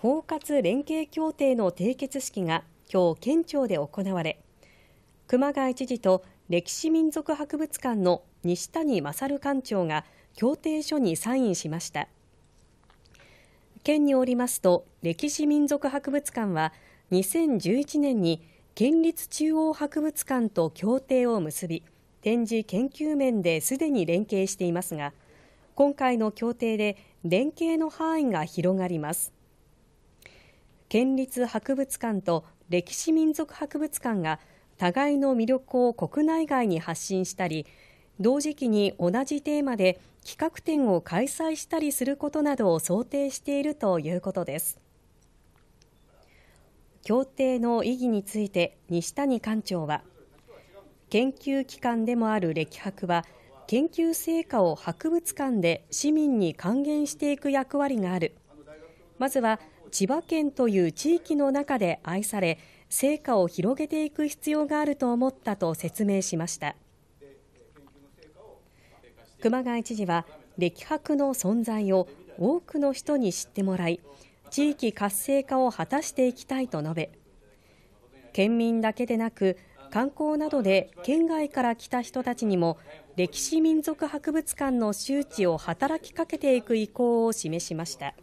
包括連携協定の締結式が今日県庁で行われ熊谷知事と歴史民族博物館の西谷勝館長が協定書にサインしました県によりますと歴史民族博物館は2011年に県立中央博物館と協定を結び展示研究面ですでに連携していますが今回の協定で連携の範囲が広がります県立博物館と歴史民族博物館が互いの魅力を国内外に発信したり同時期に同じテーマで企画展を開催したりすることなどを想定しているということです協定の意義について西谷館長は研究機関でもある歴博は研究成果を博物館で市民に還元していく役割があるまずは千葉県という地域の中で愛され、成果を広げていく必要があると思ったと説明しました。熊谷知事は、歴博の存在を多くの人に知ってもらい、地域活性化を果たしていきたいと述べ、県民だけでなく、観光などで県外から来た人たちにも歴史民俗博物館の周知を働きかけていく意向を示しました。